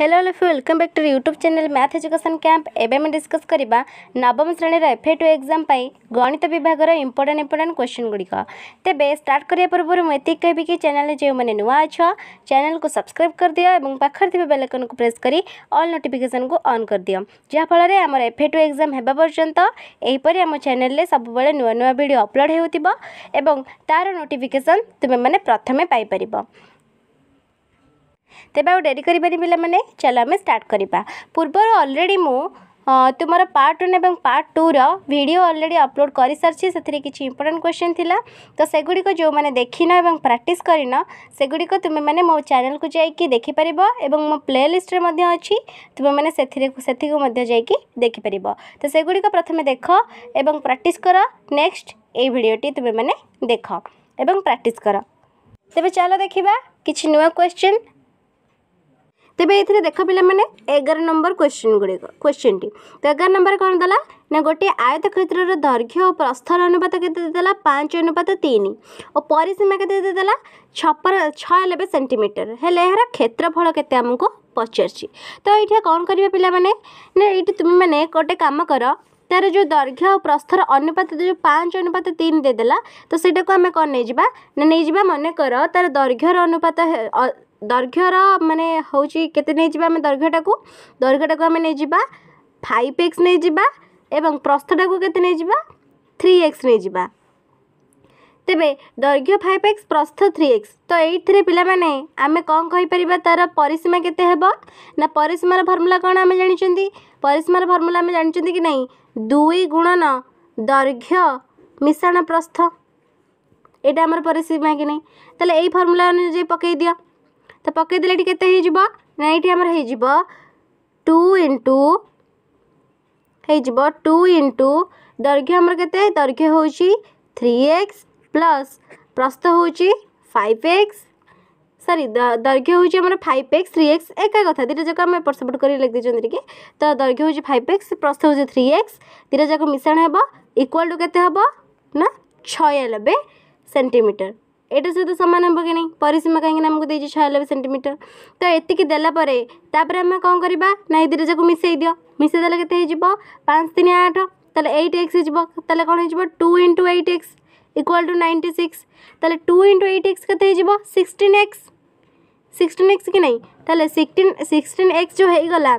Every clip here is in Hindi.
हेलो लफ welcome back to YouTube channel math education camp एवं आम डिस्कस करवा नवम श्रेणी एफ ए टू एक्जाम गणित विभाग इंपोर्टां इंपोर्टां क्वेश्चन गुड़िक तेरे स्टार्ट करने पूर्व मुझे कह कि चैनल जो मैंने नुआ अच्छ चैनल को सब्सक्राइब कर दि और पाखे थोड़ा बेलकन को प्रेस कर अल नोटिफिकेसन को अन् कर दि जहाँफल आमर एफ ए टू एक्जाम होगा पर्यंत यहीपर आम चेल सब नुआ नुआ भिड अपलोड हो तार नोटिफिकेसन तुम्हें मैंने प्रथम पाइपर तेब आउ डेरी करें चलो आम स्टार्ट करवा पूर्व अलरेडी मु तुम पार्ट व्वन और part two video already upload कर सारी से किसी इंपोर्टां क्वेश्चन था तो सेगुड़िक जो मैंने देखी ना और प्राक्ट कर सेगुड़िक तुम्हें मो चेल को जैक देखिपर और मो प्ले लिस्ट अच्छी तुम्हें से देखिपर तो सेगुड़िक प्रथम देख ए प्राक्ट कर नेक्स्ट योटी तुम्हें मैंने देख ए प्राक्ट कर तेज चल देखा कि नुआ क्वेश्चन ତେବେ ଏଥିରେ ଦେଖ ପିଲାମାନେ ଏଗାର ନମ୍ବର କ୍ୱେଶ୍ଚିନ୍ ଗୁଡ଼ିକ କ୍ୱେଶ୍ଚିନ୍ଟି ତ ଏଗାର ନମ୍ବର କ'ଣ ଦେଲା ନା ଗୋଟିଏ ଆୟତ କ୍ଷେତ୍ରର ଦୈର୍ଘ୍ୟ ଓ ପ୍ରସ୍ଥର ଅନୁପାତ କେତେ ଦେଇଦେଲା ପାଞ୍ଚ ଅନୁପାତ ତିନି ଓ ପରିସୀମା କେତେ ଦେଇଦେଲା ଛପର ଛୟାନବେ ସେଣ୍ଟିମିଟର ହେଲେ ଏହାର କ୍ଷେତ୍ରଫଳ କେତେ ଆମକୁ ପଚାରିଛି ତ ଏଇଠି କ'ଣ କରିବା ପିଲାମାନେ ନା ଏଇଠି ତୁମେମାନେ ଗୋଟେ କାମ କର ତାର ଯେଉଁ ଦୈର୍ଘ୍ୟ ଆଉ ପ୍ରସ୍ଥର ଅନୁପାତ ଯେଉଁ ପାଞ୍ଚ ଅନୁପାତ ତିନି ଦେଇଦେଲା ତ ସେଇଟାକୁ ଆମେ କ'ଣ ନେଇଯିବା ନା ନେଇଯିବା ମନେକର ତାର ଦୈର୍ଘ୍ୟର ଅନୁପାତ ଦୈର୍ଘ୍ୟର ମାନେ ହେଉଛି କେତେ ନେଇଯିବା ଆମେ ଦୈର୍ଘ୍ୟଟାକୁ ଦୈର୍ଘ୍ୟଟାକୁ ଆମେ ନେଇଯିବା ଫାଇଭ୍ ଏକ୍ସ ନେଇଯିବା ଏବଂ ପ୍ରସ୍ଥଟାକୁ କେତେ ନେଇଯିବା ଥ୍ରୀ ଏକ୍ସ ନେଇଯିବା ତେବେ ଦୈର୍ଘ୍ୟ ଫାଇଭ୍ ଏକ୍ସ ପ୍ରସ୍ଥ ଥ୍ରୀ ଏକ୍ସ ତ ଏଇଥିରେ ପିଲାମାନେ ଆମେ କ'ଣ କହିପାରିବା ତା'ର ପରିସୀମା କେତେ ହେବ ନା ପରିସୀମାର ଫର୍ମୁଲା କ'ଣ ଆମେ ଜାଣିଛନ୍ତି ପରିସୀମାର ଫର୍ମୁଲା ଆମେ ଜାଣିଛନ୍ତି କି ନାହିଁ ଦୁଇ ଗୁଣନ ଦୈର୍ଘ୍ୟ ମିଶାଣ ପ୍ରସ୍ଥ ଏଇଟା ଆମର ପରିସୀମା କି ନାହିଁ ତାହେଲେ ଏଇ ଫର୍ମୁଲା ଅନୁଯାୟୀ ପକାଇ ଦିଅ तो पकईदे ये के टू इंटू हो टू इंटु दैर्घ्य आम के दैर्घ्य हूँ थ्री एक्स प्लस प्रस्त हो फाइव एक्स सरी दैर्घ्य हूँ फाइव एक्स थ्री एक्स एक कथ दीटा जाक आम एपट कर लिख लिखे तो दैर्घ्य हूँ फाइव एक्स प्रस्त हो थ्री एक्स दीटा जाक मिशाण हे इक्वाल टू के छयानबे सेमिटर ଏଇଟା ସହିତ ସମାନ ହେବ କି ନାହିଁ ପରିସୀମା କାହିଁକିନା ଆମକୁ ଦେଇଛି ଛୟାନବେ ସେଣ୍ଟିମିଟର ତ ଏତିକି ଦେଲା ପରେ ତାପରେ ଆମେ କ'ଣ କରିବା ନା ଏଇ ଦୁଇଟା ଯାକୁ ମିଶାଇ ଦିଅ ମିଶାଇ ଦେଲେ କେତେ ହେଇଯିବ ପାଞ୍ଚ ତିନି ଆଠ ତାହେଲେ ଏଇଟ୍ ଏକ୍ସ ହେଇଯିବ ତାହେଲେ କ'ଣ ହେଇଯିବ two into eight x equal to ninety six ତାହେଲେ ଟୁ ଇଣ୍ଟୁ ଏଇଟ୍ ଏକ୍ସ କେତେ ହେଇଯିବ ସିକ୍ସଟିନ୍ ଏକ୍ସ ସିକ୍ସଟିନ୍ ଏକ୍ସ କି ନାହିଁ ତାହେଲେ ସିକ୍ସଟିନ୍ ସିକ୍ସଟିନ୍ ଏକ୍ସ ଯେଉଁ ହେଇଗଲା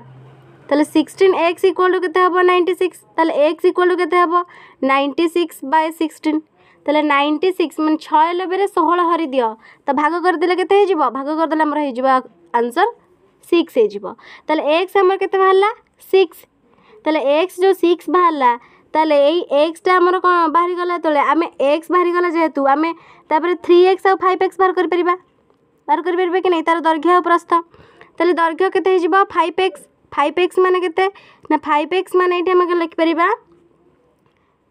তাহলে সিক্সটিন এক্স ইকুয়াল টু কেতে হব নাইনটি সিক্স তাহলে এক্স ইকুয়াল টু কেতে হব নাইনটি সিক্স বাই সিক্সটিন তাহলে নাইনটি সিক্স মানে ছয় নবেরে ষোহল হরিদিও তো ভাগ করেদেলে কেতে হয়ে যাব ভাগ করেদেলে আমার হয়ে যাব আনসর সিক্স হয়ে যাব তাহলে এক্স আমার কেতে বাহারা সিক্স তাহলে এক্স যে সিক্স বাহারা তাহলে এই এক্সটা আমার কম বাহারি গলা যেতবে আমি এক্স বাহারি গলা যেহেতু আমি তাপরে থ্রি এক্স আউ ফাইভ এক্স বাহার করে পারিবা বাহার করে পারিবা কি না তার দৈর্ঘ্য ও প্রস্থ তাহলে দৈর্ঘ্য কেতে হয়ে যাব ফাইভ এক্স ফাইভ এক্স মানে কেতে না ফাইভ এক্স মানে এইটি আমাকে লিখিপারিবা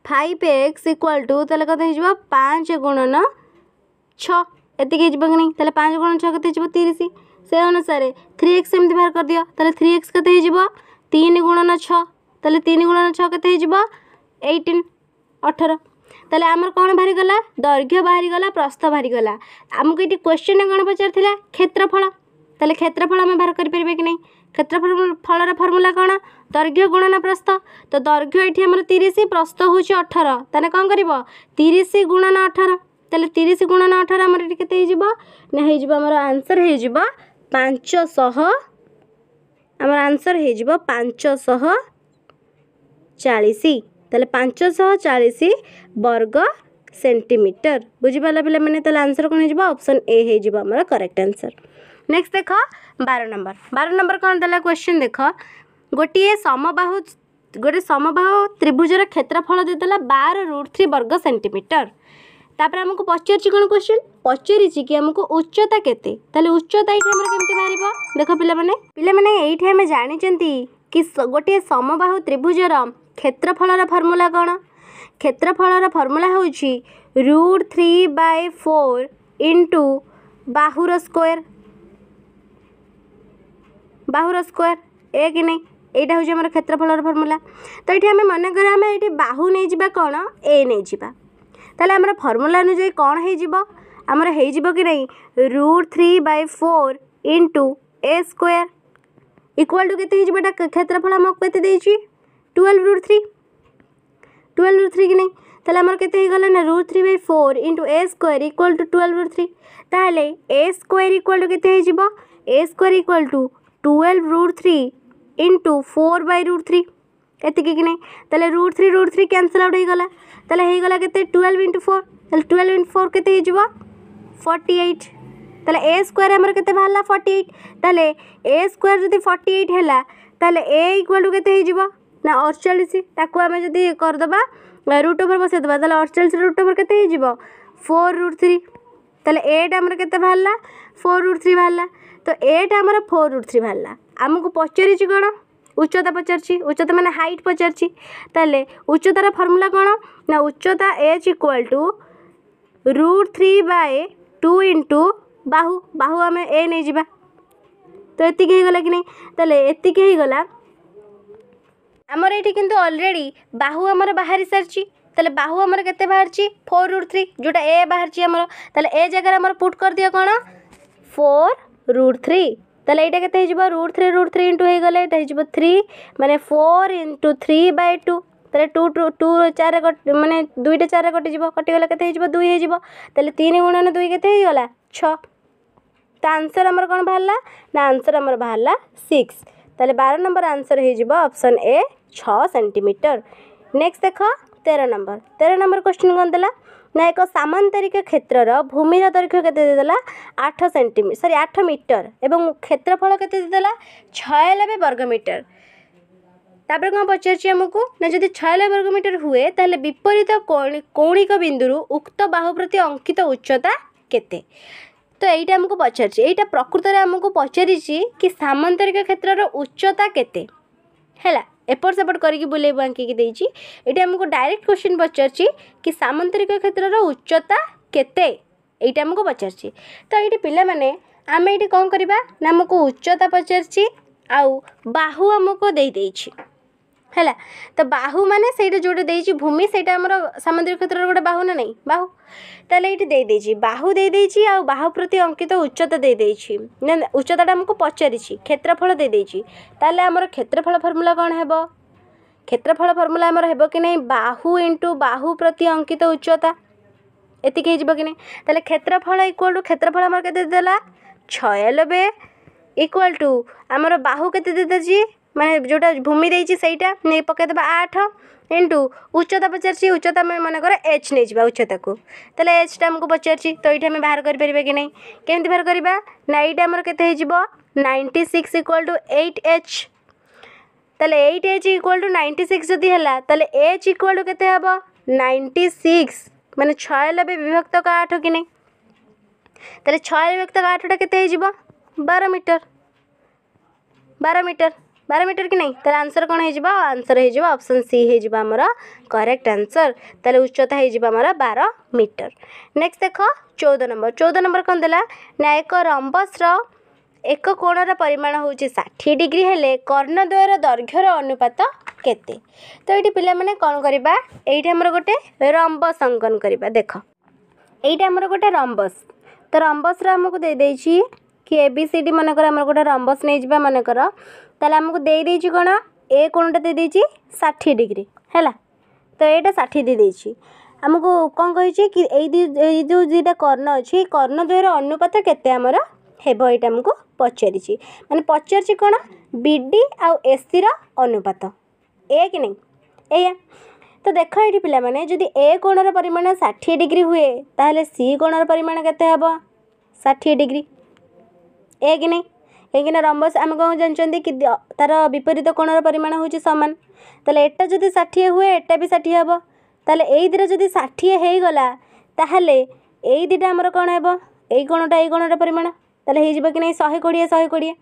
ফাইভ এক্স ইকুয়াল টু তাহলে কত হয়ে পাঁচ গুণন ছ এতিকি হয়ে কি না তাহলে পাঁচ গুণন ছ কত হয়ে তিরিশ সে অনুসারে থ্রি এক্স এমনি বাহার করে দিও তাহলে থ্রি এক্স কত হয়ে তিন গুণন ছ তাহলে তিন গুণন ছ কত হয়ে এইটিন অঠর তাহলে আমার কোণ বাহি গলা দৈর্ঘ্য বাহি গলা প্রস্থ বাহি গলা আমি এটি কোশ্চিনে কোণ পচার ক্ষেত্রফল তাহলে ক্ষেত্রফল আমি বাহার করে পারি কি না क्षेत्र फल फर्मूला कौन दर्घ्य गुणन प्रस्त तो दर्घ्य ये आम तीस प्रस्त हो अठर तेल कौन कर गुणन अठर तेज़ तीस गुणन अठर आम केमर आंसर हो आंसर हो पांचश चालीस तेल पांचश चालीस वर्ग सेंटीमीटर बुझीपाल पे आंसर कौन होप्शन ए होर आंसर नेक्स्ट देख बार नंबर बार नंबर कौन दे क्वेश्चन देख गोटे समबाह गोटे समबाह त्रिभुजर क्षेत्रफल देदेला बार रुट थ्री वर्ग सेमिटर तापर आमको पचार क्वेश्चन आमको उच्चता के उच्चता ये कमी बाहर देख पे पे ये जानते कि गोटे समबाह त्रिभुजर क्षेत्रफल फर्मूला कौन क्षेत्रफल फर्मूला हूँ root three by four into बाहुर स्क्वेर বাহুর স্কোয়ার ଏ କି ନାହିଁ ଏଇଟା ହେଉଛି ଆମର କ୍ଷେତ୍ରଫଳର ଫର୍ମୁଲା ତ ଏଠି ଆମେ ମନେକର ଆମେ ଏଠି ବାହୁ ନେଇଯିବା କ'ଣ ଏ ନେଇଯିବା ତାହେଲେ ଆମର ଫର୍ମୁଲା ଅନୁଯାୟୀ କ'ଣ ହେଇଯିବ ଆମର ହେଇଯିବ କି ନାହିଁ root three by four into a square equal to କେତେ ହେଇଯିବ ଏଟା କ୍ଷେତ୍ରଫଳ ଆମକୁ କେତେ ଦେଇଛି twelve root three twelve root three କି ନାହିଁ ତାହେଲେ ଆମର କେତେ ହେଇଗଲା ନା root three by four into a square equal to twelve root three ତାହେଲେ ଏ ସ୍କୋୟାର ଇକ୍ୱାଲ୍ ଟୁ କେତେ ହେଇଯିବ a square equal to twelve root three into four by root three एत कि नहीं root three root three cancel out होगा तेल होगा के twelve into four twelve into four के फर्टी एट तेल ए स्क्वयर आम के बाहर फर्टी एट तेल ए स्क्वयर जो फर्टी एट है तेल ए इक्वाल टू के ना अड़चाश ताकूम करदे रुट ओवर बसईद अड़चाश रुट ओवर के फोर रुट थ्री तेल एट आम के बाहर फोर रुट थ्री बाहर ତ ଏଇଟା ଆମର ଫୋର୍ ରୁଟ୍ ଥ୍ରୀ ବାହାରିଲା ଆମକୁ ପଚାରିଛି କ'ଣ ଉଚ୍ଚତା ପଚାରିଛି ଉଚ୍ଚତା ମାନେ ହାଇଟ୍ ପଚାରିଛି ତାହେଲେ ଉଚ୍ଚତାର ଫର୍ମୁଲା କ'ଣ ନା ଉଚ୍ଚତା h equal to root three by two into ବାହୁ ବାହୁ ଆମେ ଏ ନେଇଯିବା ତ ଏତିକି ହେଇଗଲା କି ନାହିଁ ତାହେଲେ ଏତିକି ହେଇଗଲା ଆମର ଏଠି କିନ୍ତୁ ଅଲରେଡ଼ି ବାହୁ ଆମର ବାହାରି ସାରିଛି ତାହେଲେ ବାହୁ ଆମର କେତେ ବାହାରିଛି ଫୋର୍ ରୁଟ୍ ଥ୍ରୀ ଯେଉଁଟା ଏ ବାହାରିଛି ଆମର ତାହେଲେ ଏ ଜାଗାରେ ଆମର ପୁଟ୍ କରିଦିଅ କ'ଣ ଫୋର୍ रुट थ्री तो यहाँ के root three root three into होगा ये थ्री मैंने four into three by two तेल टू टू टू चार मानते दुईटे चार कटिज कटिगला केई तीन गुण ने दुई के तो छ तो आंसर आमर कौन बाहर ला आंसर आमर बाहर सिक्स तेल बार नंबर आंसर होप्शन ए छ सेमिटर नेक्स्ट देख तेरह नंबर तेरह नंबर क्वेश्चन कौन दे ନା ଏକ ସାମାନ୍ତରିକ କ୍ଷେତ୍ରର ଭୂମିର ଦୈର୍ଘ୍ୟ କେତେ ଦେଇଦେଲା ଆଠ ସେଣ୍ଟିମି ସରି ଆଠ ମିଟର ଏବଂ କ୍ଷେତ୍ରଫଳ କେତେ ଦେଇଦେଲା ଛୟାନବେ ବର୍ଗ ମିଟର ତାପରେ କ'ଣ ପଚାରୁଛି ଆମକୁ ନା ଯଦି ଛୟାନବେ ବର୍ଗ ମିଟର ହୁଏ ତାହେଲେ ବିପରୀତ କୌଣିକ ବିନ୍ଦୁରୁ ଉକ୍ତ ବାହୁ ପ୍ରତି ଅଙ୍କିତ ଉଚ୍ଚତା କେତେ ତ ଏଇଟା ଆମକୁ ପଚାରିଛି ଏଇଟା ପ୍ରକୃତରେ ଆମକୁ ପଚାରିଛି କି ସାମାନ୍ତରିକ କ୍ଷେତ୍ରର ଉଚ୍ଚତା କେତେ ହେଲା এপট সেপট করি বুলে আঙ্কিকি দিয়েছি এটি আমি ডাইরেক্ট কোশ্চিন পচারছি কি সামন্তরিক ক্ষেত্রর উচ্চতা কেতে এইটা আমি পচারছি তো এইটি পিলামানে আমি এটি কম করা না আমাকে উচ্চতা পচারছি আউ বাহু আমাকে দিয়ে দিয়েছি ହେଲା ତ ବାହୁ ମାନେ ସେଇଟା ଯେଉଁଟା ଦେଇଛି ଭୂମି ସେଇଟା ଆମର ସାମୁଦ୍ରିକ କ୍ଷେତ୍ରର ଗୋଟେ ବାହୁ ନା ନାହିଁ ବାହୁ ତାହେଲେ ଏଇଠି ଦେଇଦେଇଛି ବାହୁ ଦେଇଦେଇଛି ଆଉ ବାହୁ ପ୍ରତି ଅଙ୍କିତ ଉଚ୍ଚତା ଦେଇଦେଇଛି ନା ଉଚ୍ଚତାଟା ଆମକୁ ପଚାରିଛି କ୍ଷେତ୍ରଫଳ ଦେଇଦେଇଛି ତାହେଲେ ଆମର କ୍ଷେତ୍ରଫଳ ଫର୍ମୁଲା କ'ଣ ହେବ କ୍ଷେତ୍ରଫଳ ଫର୍ମୁଲା ଆମର ହେବ କି ନାହିଁ ବାହୁ ଇଣ୍ଟୁ ବାହୁ ପ୍ରତି ଅଙ୍କିତ ଉଚ୍ଚତା ଏତିକି ହେଇଯିବ କି ନାହିଁ ତାହେଲେ କ୍ଷେତ୍ରଫଳ ଇକ୍ୱାଲ୍ ଟୁ କ୍ଷେତ୍ରଫଳ ଆମର କେତେ ଦେଇଦେଲା ଛୟାନବେ ଇକ୍ୱାଲ୍ ଟୁ ଆମର ବାହୁ କେତେ ଦେଇଦେଇଛି मैंने जो भूमि देटा नहीं पकईदे आठ इंटु उच्चता पचार उच्चता मनकर एच नहीं जा उच्चता को तेल एचटा आमको पचार तो ये आम बाहर कर कि ना कमी बाहर करवा नाइट आमर के ninety six equal to eight h तेल eight h equal to ninety six जदि है एच इक्वाल टू के हे नाइंटी सिक्स मैंने छयलबे विभक्त का आठ कि नहीं तो विभक्त का आठटा के बार मीटर बार मीटर ବାର ମିଟର କି ନାହିଁ ତାହେଲେ ଆନ୍ସର୍ କ'ଣ ହେଇଯିବ ଆନ୍ସର୍ ହେଇଯିବ ଅପସନ୍ ସି ହେଇଯିବ ଆମର କରେକ୍ଟ ଆନ୍ସର୍ ତାହେଲେ ଉଚ୍ଚତା ହେଇଯିବ ଆମର ବାର ମିଟର ନେକ୍ସଟ ଦେଖ ଚଉଦ ନମ୍ବର ଚଉଦ ନମ୍ବର କ'ଣ ଦେଲା ନା ଏକ ରମ୍ବସ୍ର ଏକ କୋଣର ପରିମାଣ ହେଉଛି ଷାଠିଏ ଡିଗ୍ରୀ ହେଲେ କର୍ଣ୍ଣଦ୍ୱୟର ଦୈର୍ଘ୍ୟର ଅନୁପାତ କେତେ ତ ଏଇଠି ପିଲାମାନେ କ'ଣ କରିବା ଏଇଠି ଆମର ଗୋଟେ ରମ୍ବସ୍ ଅଙ୍କନ କରିବା ଦେଖ ଏଇଟା ଆମର ଗୋଟେ ରମ୍ବସ୍ ତ ରମ୍ବସ୍ର ଆମକୁ ଦେଇଦେଇଛି କି ଏ ବି ସି ଡ଼ି ମନେକର ଆମର ଗୋଟେ ରମ୍ବସ୍ ନେଇଯିବା ମନେକର তাহলে আমাকে দিয়ে দিয়েছি কোণ এ কোণটা দিয়ে দিয়েছি ষাঠিয়ে ডিগ্রি হল তো এইটা ষাঠিয়ে দিয়ে দিয়েছি ଆମକୁ କ'ଣ କହିଛି କି ଏଇ ଏଇ ଯେଉଁ ଦୁଇଟା କର୍ଣ୍ଣ ଅଛି କର୍ଣ୍ଣ ଦ୍ୱୟର ଅନୁପାତ କେତେ ଆମର ହେବ ଏଇଟା ଆମକୁ ପଚାରିଛି ମାନେ ପଚାରିଛି କ'ଣ ବି ଡ଼ି ଆଉ ଏସିର ଅନୁପାତ ଏ କି ନାହିଁ ଏଇଆ ତ ଦେଖ ଏଇଠି ପିଲାମାନେ ଯଦି ଏ କୋଣର ପରିମାଣ ଷାଠିଏ ଡିଗ୍ରୀ ହୁଏ ତାହେଲେ ସି କୋଣର ପରିମାଣ କେତେ ହେବ ଷାଠିଏ ଡିଗ୍ରୀ ଏ କି ନାହିଁ କାହିଁକିନା ରମ୍ବସ୍ ଆମେ କ'ଣ ଜାଣିଛନ୍ତି କି ତା'ର ବିପରୀତ କୋଣର ପରିମାଣ ହେଉଛି ସମାନ ତା'ହେଲେ ଏଟା ଯଦି ଷାଠିଏ ହୁଏ ଏଟା ବି ଷାଠିଏ ହେବ ତା'ହେଲେ ଏଇ ଦୁଇଟା ଯଦି ଷାଠିଏ ହେଇଗଲା ତା'ହେଲେ ଏଇ ଦୁଇଟା ଆମର କ'ଣ ହେବ ଏଇ କୋଣଟା ଏଇ କୋଣର ପରିମାଣ ତା'ହେଲେ ହେଇଯିବ କି ନାହିଁ ଶହେ କୋଡ଼ିଏ ଶହେ କୋଡ଼ିଏ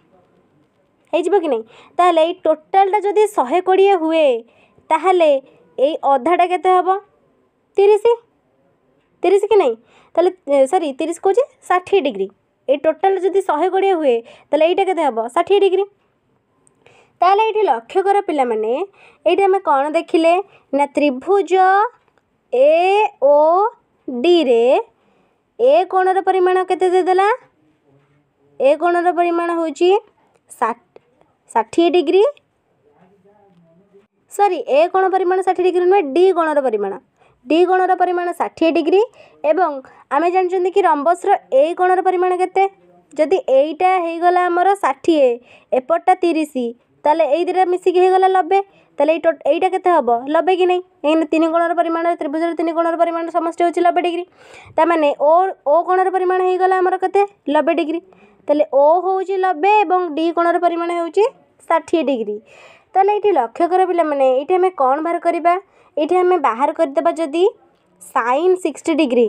ହେଇଯିବ କି ନାହିଁ ତା'ହେଲେ ଏଇ ଟୋଟାଲ୍ଟା ଯଦି ଶହେ କୋଡ଼ିଏ ହୁଏ ତା'ହେଲେ ଏଇ ଅଧାଟା କେତେ ହେବ ତିରିଶ ତିରିଶ କି ନାହିଁ ତାହେଲେ ସରି ତିରିଶ କହୁଛି ଷାଠିଏ ଡିଗ୍ରୀ এই টোটাল যদি শহে কোଡ଼ିଏ ହୁଏ ତାହେଲେ ଏଇଟା କେତେ ହେବ ଷାଠିଏ ଡିଗ୍ରୀ ତାହେଲେ ଏଇଠି ଲକ୍ଷ୍ୟ କର ପିଲାମାନେ ଏଇଠି ଆମେ କ'ଣ ଦେଖିଲେ ନା ତ୍ରିଭୁଜ ଏ ଓ ଡିରେ ଏ କୋଣର ପରିମାଣ କେତେ ଦେଇଦେଲା ଏ କୋଣର ପରିମାଣ ହେଉଛି ଷାଠିଏ ଡିଗ୍ରୀ ସରି ଏ କୋଣ ପରିମାଣ ଷାଠିଏ ଡିଗ୍ରୀ ନୁହେଁ ଡି କୋଣର ପରିମାଣ ডি কোণর পরিমাণ ষাঠিয়ে ডিগ্রি এবং আমি জাঁচান কি রম্বসর এই কোণর পরিমাণ কেতে যদি এইটা হয়েগলা আমার ষাঠিয়ে এপটটা তিরিশ তাহলে এই দুইটা মিশিকি হয়েগলা নবে তাহলে এই এইটা কেতে হব নবে কি নাই এইখানে তিন কোণর পরিমাণ ত্রিভুজের তিন কোণর পরিমাণ সমষ্টি হচ্ছে নবে ডিগ্রি তার মানে ও ও কোণর পরিমাণ হয়েগলা আমার কেতে নবে ডিগ্রি তাহলে ও হচ্ছে নবে এবং ডি কোণর পরিমাণ হচ্ছে ষাঠিয়ে ডিগ্রি ତାହେଲେ ଏଇଠି ଲକ୍ଷ୍ୟ କର ପିଲାମାନେ ଏଇଠି ଆମେ କ'ଣ ବାହାର କରିବା ଏଇଠି ଆମେ ବାହାର କରିଦେବା ଯଦି ସାଇନ୍ ସିକ୍ସଟି ଡିଗ୍ରୀ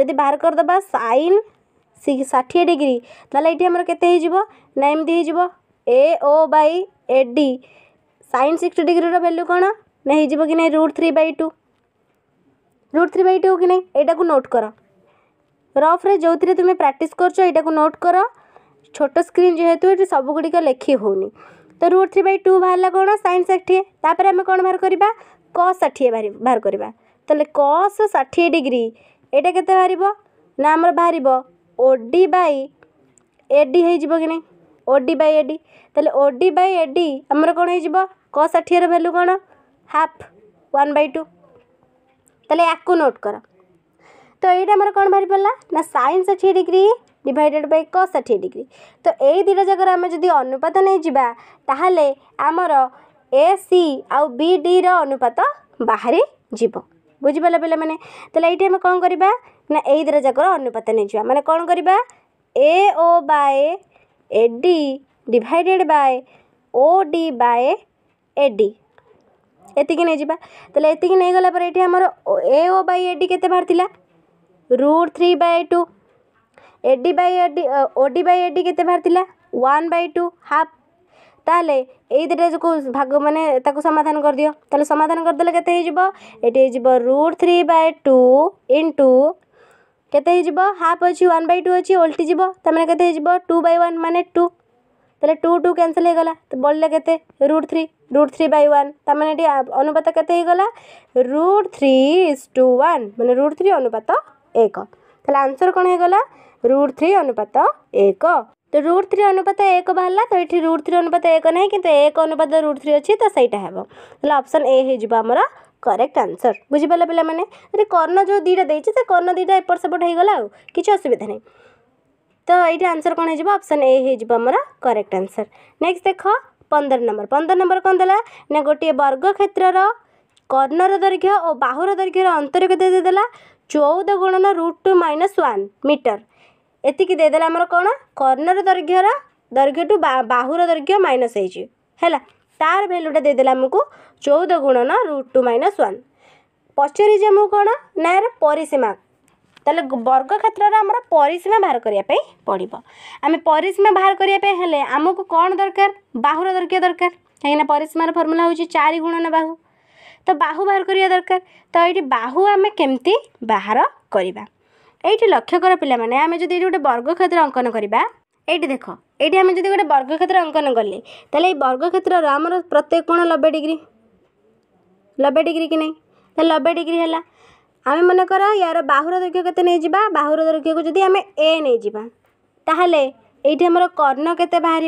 ଯଦି ବାହାର କରିଦେବା ସାଇନ୍ ଷାଠିଏ ଡିଗ୍ରୀ ତାହେଲେ ଏଇଠି ଆମର କେତେ ହେଇଯିବ ନା ଏମିତି ହେଇଯିବ A O by A D sine sixty ଡିଗ୍ରୀର ଭ୍ୟାଲ୍ୟୁ କ'ଣ ନା ହେଇଯିବ କି ନାହିଁ root three by two root three by two କି ନାହିଁ ଏଇଟାକୁ ନୋଟ୍ କର ରଫ୍ରେ ଯେଉଁଥିରେ ତୁମେ ପ୍ରାକ୍ଟିସ୍ କରୁଛ ଏଇଟାକୁ ନୋଟ୍ କର ଛୋଟ ସ୍କ୍ରିନ୍ ଯେହେତୁ ଏଠି ସବୁଗୁଡ଼ିକ ଲେଖି ହେଉନି ତ ରୁଟ୍ ଥ୍ରୀ ବାଇ ଟୁ ବାହାରିଲା କ'ଣ ସାଇନ୍ ଷାଠିଏ ତା'ପରେ ଆମେ କ'ଣ ବାହାର କରିବା କସ୍ ଷାଠିଏ ବାହାର କରିବା ତାହେଲେ କସ୍ ଷାଠିଏ ଡିଗ୍ରୀ ଏଇଟା କେତେ ବାହାରିବ ନା ଆମର ବାହାରିବ O D by A D ହେଇଯିବ କି ନାହିଁ O D by A D ତାହେଲେ O D by A D ଆମର କ'ଣ ହେଇଯିବ କସ୍ ଷାଠିଏର ଭ୍ୟାଲୁ କ'ଣ ହାଫ୍ ୱାନ୍ ବାଇ ଟୁ ତାହେଲେ ୟାକୁ ନୋଟ୍ କର ତ ଏଇଟା ଆମର କ'ଣ ବାହାରି ପାରିଲା ନା ସାଇନ୍ ଷାଠିଏ ଡିଗ୍ରୀ ডিভাইডেড বাই ক ষାଠିଏ ଡିଗ୍ରୀ ତ ଏଇ ଦୁଇଟା ଜାଗାର ଆମେ ଯଦି ଅନୁପାତ ନେଇଯିବା ତାହେଲେ ଆମର ଏ ସି ଆଉ ବି ଡିର ଅନୁପାତ ବାହାରି ଯିବ ବୁଝିପାରିଲେ ପିଲାମାନେ ତାହେଲେ ଏଇଠି ଆମେ କ'ଣ କରିବା ନା ଏଇ ଦୁଇଟା ଜାଗାର ଅନୁପାତ ନେଇଯିବା ମାନେ କ'ଣ କରିବା A O by A D divided by O D by A D ଏତିକି ନେଇଯିବା ତାହେଲେ ଏତିକି ନେଇଗଲା ପରେ ଏଠି ଆମର ଏ ଓ ବାଇ ଏ ଡି କେତେ ବାହାରିଥିଲା root three by two A D by A D O D by A D କେତେ ବାହାରିଥିଲା ୱାନ୍ ବାଇ ଟୁ ହାଫ୍ ତାହେଲେ ଏଇ ଦୁଇଟାକୁ ଭାଗ ମାନେ ତାକୁ ସମାଧାନ କରିଦିଅ ତାହେଲେ ସମାଧାନ କରିଦେଲେ କେତେ ହେଇଯିବ ଏଠି ହେଇଯିବ root three by two into କେତେ ହେଇଯିବ ହାଫ୍ ଅଛି ୱାନ୍ ବାଇ ଟୁ ଅଛି ଓଲଟିଯିବ ତା'ମାନେ କେତେ ହେଇଯିବ ଟୁ ବାଇ ୱାନ୍ ମାନେ ଟୁ ତାହେଲେ ଟୁ ଟୁ କ୍ୟାନସଲ୍ ହେଇଗଲା ତ ବଳିଲା କେତେ root three root three by one ତା'ମାନେ ଏଠି ଅନୁପାତ କେତେ ହେଇଗଲା root three is two one ମାନେ ରୁଟ୍ ଥ୍ରୀ ଅନୁପାତ ଏକ ତାହେଲେ ଆନ୍ସର୍ କ'ଣ ହେଇଗଲା रुट थ्री अनुपात एक तो रुट थ्री अनुपात एक बाहर तो ये रुट थ्री अनुपात एक ना कि एक अनुपात रुट थ्री अच्छी तो सहीटा है अप्सन ए हो आमर करेक्ट आंसर बुझीपाल पे मैंने कर्ण जो दुटा दे कर्ण दुटा एपट सेपट होगा कि असुविधा नहीं तो ये आंसर कौन होप्शन ए होर करेक्ट आंसर नेक्स्ट देख पंदर नंबर पंदर नंबर कौन दे गोटे वर्ग क्षेत्र कर्णर दैर्घ्य और बाहर दैर्घ्यर अंतरिक्त देदेला चौदह गुणन root two minus one metre ଏତିକି ଦେଇଦେଲେ ଆମର କ'ଣ କର୍ଣ୍ଣର ଦୈର୍ଘ୍ୟର ଦୈର୍ଘ୍ୟଠୁ ବାହୁର ଦୈର୍ଘ୍ୟ ମାଇନସ୍ ହେଇଛି ହେଲା ତା'ର ଭ୍ୟାଲୁଟା ଦେଇଦେଲେ ଆମକୁ ଚଉଦ ଗୁଣନ ରୁଟ୍ ଟୁ ମାଇନସ୍ ୱାନ୍ ପଚାରିଛି ଆମକୁ କ'ଣ ନା ଏହାର ପରିସୀମା ତାହେଲେ ବର୍ଗ କ୍ଷେତ୍ରର ଆମର ପରିସୀମା ବାହାର କରିବା ପାଇଁ ପଡ଼ିବ ଆମେ ପରିସୀମା ବାହାର କରିବା ପାଇଁ ହେଲେ ଆମକୁ କ'ଣ ଦରକାର ବାହୁର ଦୈର୍ଘ୍ୟ ଦରକାର କାହିଁକିନା ପରିସୀମାର ଫର୍ମୁଲା ହେଉଛି ଚାରି ଗୁଣନ ବାହୁ ତ ବାହୁ ବାହାର କରିବା ଦରକାର ତ ଏଇଠି ବାହୁ ଆମେ କେମିତି ବାହାର କରିବା এইটি লক্ষ্য কর পিলা মানে আমি যদি এটি গোটে বর্গক্ষেত্র অঙ্কন করা এইটি দেখ এইটি আমি যদি গোটে বর্গক্ষেত্র অঙ্কন কলে তাহলে এই বর্গক্ষেত্র আমার প্রত্যেক কোণ নবে ডিগ্রি নবে ডিগ্রি কি নাই তাহলে নবে ডিগ্রি হল আমি মনে কর ইয়ার বাহুর দৈর্ঘ্য কত নিয়ে যা বাহুর দৈর্ঘ্যকে যদি আমি এ নিয়ে যা তাহলে এইটি আমার কর্ণ কেতে বাহার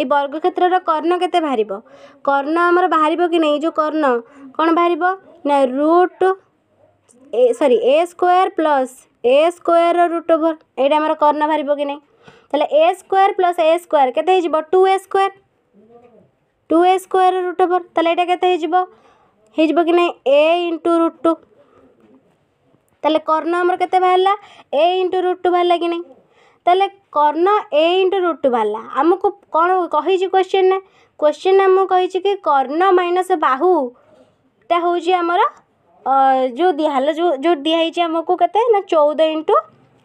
এই বর্গক্ষেত্রর কর্ণ কেতে বাহার কর্ণ আমার বাহার কি নাই এই যে কর্ণ কোণ বাহার না root a sorry a square plus a ସ୍କୋୟାର୍ର ରୁଟ୍ ଓଭର୍ ଏଇଟା ଆମର କର୍ଣ୍ଣ ବାହାରିବ କି ନାହିଁ ତାହେଲେ a square plus a square କେତେ ହେଇଯିବ two a square two a ସ୍କୋୟାର୍ର ରୁଟ୍ ଓଭର୍ ତାହେଲେ ଏଇଟା କେତେ ହେଇଯିବ ହେଇଯିବ କି ନାହିଁ ଏ ଇଣ୍ଟୁ ରୁଟ୍ ଟୁ ତାହେଲେ କର୍ଣ୍ଣ ଆମର କେତେ ବାହାରିଲା ଏ ଇଣ୍ଟୁ ରୁଟ୍ ଟୁ ବାହାରିଲା କି ନାହିଁ ତାହେଲେ କର୍ଣ୍ଣ ଏ ଇଣ୍ଟୁ ରୁଟ୍ ଟୁ ବାହାରିଲା ଆମକୁ କ'ଣ କହିଛି କ୍ୱେଶ୍ଚିନ୍ରେ କ୍ୱେଶ୍ଚିନ୍ ଆମକୁ କହିଛି କି କର୍ଣ୍ଣ ମାଇନସ୍ ବାହୁଟା ହେଉଛି ଆମର ଯେଉଁ ଦିଆହେଲା ଯେଉଁ ଯେଉଁ ଦିଆହେଇଛି ଆମକୁ କେତେ ନା ଚଉଦ into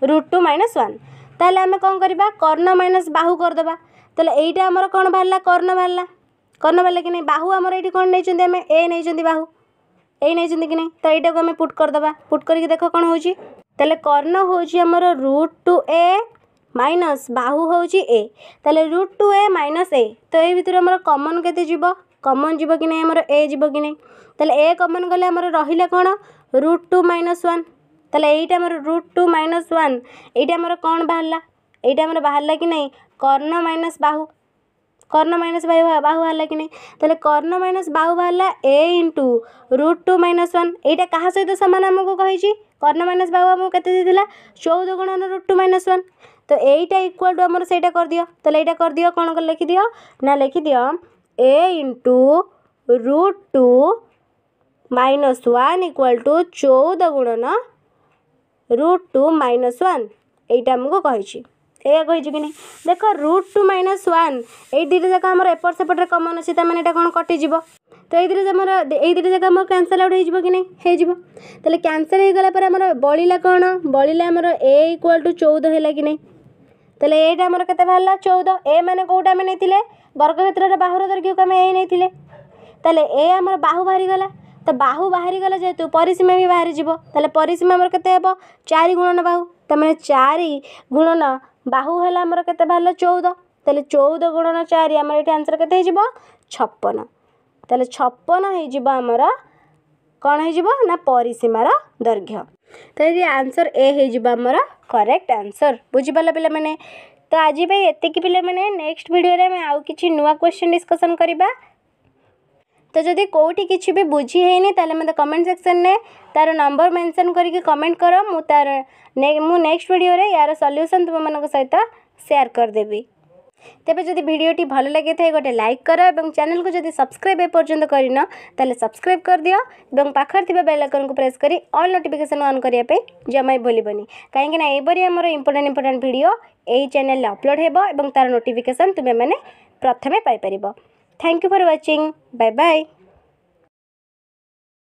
root two minus one ତାହେଲେ ଆମେ କ'ଣ କରିବା କର୍ଣ୍ଣ ମାଇନସ୍ ବାହୁ କରିଦେବା ତାହେଲେ ଏଇଟା ଆମର କ'ଣ ବାହାରିଲା କର୍ଣ୍ଣ ବାହାରିଲା କର୍ଣ୍ଣ ବାହାରିଲା କି ନାହିଁ ବାହୁ ଆମର ଏଇଠି କ'ଣ ନେଇଛନ୍ତି ଆମେ ଏ ନେଇଛନ୍ତି ବାହୁ ଏଇ ନେଇଛନ୍ତି କି ନାହିଁ ତ ଏଇଟାକୁ ଆମେ ପୁଟ୍ କରିଦେବା ପୁଟ୍ କରିକି ଦେଖ କ'ଣ ହେଉଛି ତାହେଲେ କର୍ଣ୍ଣ ହେଉଛି ଆମର ରୁଟ୍ ଟୁ ଏ ମାଇନସ୍ ବାହୁ ହେଉଛି ଏ ତାହେଲେ root two a minus a ତ ଏଇ ଭିତରୁ ଆମର କମନ୍ କେତେ ଯିବ କମନ୍ ଯିବ କି ନାହିଁ ଆମର ଏ ଯିବ କି ନାହିଁ ତାହେଲେ ଏ କମନ୍ ଗଲେ ଆମର ରହିଲା କ'ଣ ରୁଟ୍ ଟୁ ମାଇନସ୍ ୱାନ୍ ତାହେଲେ ଏଇଟା ଆମର ରୁଟ୍ ଟୁ ମାଇନସ୍ ୱାନ୍ ଏଇଟା ଆମର କ'ଣ ବାହାରିଲା ଏଇଟା ଆମର ବାହାରିଲା କି ନାହିଁ କର୍ଣ୍ଣ ମାଇନସ୍ ବାହୁ କର୍ଣ୍ଣ ମାଇନସ୍ ବାହୁ ବାହୁ ବାହାରିଲା କି ନାହିଁ ତାହେଲେ କର୍ଣ୍ଣ ମାଇନସ୍ ବାହୁ ବାହାରିଲା a into root two minus one ଏଇଟା କାହା ସହିତ ସମାନ ଆମକୁ କହିଛି କର୍ଣ୍ଣ ମାଇନସ୍ ବାହୁ ଆମକୁ କେତେ ଦେଇଥିଲା ଚଉଦ ଗୁଣନ ରୁଟ୍ ଟୁ ମାଇନସ୍ ୱାନ୍ ତ ଏଇଟା ଇକ୍ୱାଲ୍ ଟୁ ଆମର ସେଇଟା କରିଦିଅ ତାହେଲେ ଏଇଟା କରିଦିଅ କ'ଣ ଲେଖିଦିଅ ନା ଲେଖିଦିଅ a into root two minus one equal two चौद गुणन রুট টু মাইনস ওয়ান এইটা আমাকে কী এয়া কী কি না দেখ রুট টু মাইনস ওয়ান এই দুইটা যাক আমার এপট সেপটের কমন অছে তার মানে এটা কোণ কটিযোগ তো এই দুইটা আমার এই দুইটা যাক আমার ক্যানসেল আউট হয়ে কি না হয়ে তাহলে ক্যানসেল হয়ে গলা পরে আমার বলিলা কোণ বলিলা আমার এ ইকুয়াল টু চৌদ হল কি না তাহলে এইটা আমার কেতে বাহারা চৌদ এ মানে কোটা মানে নিলে বর্গক্ষেত্রের বাহুর দৈর্ঘ্যকে আমি এ নেইলে তাহলে এ আমার বাহু বাহারিগলা তো বাহু বাহারিগলা যেহেতু পরিসীমা বি বাহারি যাব তাহলে পরিসীমা আমার কেতে হব চারি গুণন বাহু তার মানে চারি গুণন বাহু হল আমার কেতে বাহার চৌদ তাহলে চৌদ গুণন চারি আমার এটি আনসর কেতে হয়ে যাব ছপন তাহলে ছপন হয়ে যাব আমার କ'ଣ ହେଇଯିବ ନା ପରିସୀମାର ଦୈର୍ଘ୍ୟ ତ ଏଠି ଆନ୍ସର୍ ଏ ହେଇଯିବ ଆମର କରେକ୍ଟ ଆନ୍ସର୍ ବୁଝିପାରିଲା ପିଲାମାନେ तो आज ये पे नेक्स्ट भिडियो में आउ कि नुआ क्वेश्चन डिस्कसन करवा तो जदि कौट कि भी बुझी है नहीं मत कमेंट सेक्शन में तार नंबर मेनसन करके कमेंट कर मुझे नेक्स्ट भिडियो यार सल्यूसन तुम मान सहित सेयार करदेवी ତେବେ ଯଦି ଭିଡ଼ିଓଟି ଭଲ ଲାଗିଥାଏ ଗୋଟେ ଲାଇକ୍ କର ଏବଂ ଚ୍ୟାନେଲ୍କୁ ଯଦି ସବସ୍କ୍ରାଇବ୍ ଏପର୍ଯ୍ୟନ୍ତ କରିନ ତାହେଲେ ସବସ୍କ୍ରାଇବ୍ କରିଦିଅ ଏବଂ ପାଖରେ ଥିବା ବେଲ୍ ଆଇକନ୍କୁ ପ୍ରେସ୍ କରି ଅଲ୍ ନୋଟିଫିକେସନ୍ ଅନ୍ କରିବା ପାଇଁ ଜମା ଭୁଲିବନି କାହିଁକିନା ଏହିପରି ଆମର ଇମ୍ପୋର୍ଟାଣ୍ଟ ଇମ୍ପୋର୍ଟାଣ୍ଟ ଭିଡ଼ିଓ ଏହି ଚ୍ୟାନେଲ୍ରେ ଅପଲୋଡ଼୍ ହେବ ଏବଂ ତା'ର ନୋଟିଫିକେସନ୍ ତୁମେମାନେ ପ୍ରଥମେ ପାଇପାରିବ thank you for watching bye bye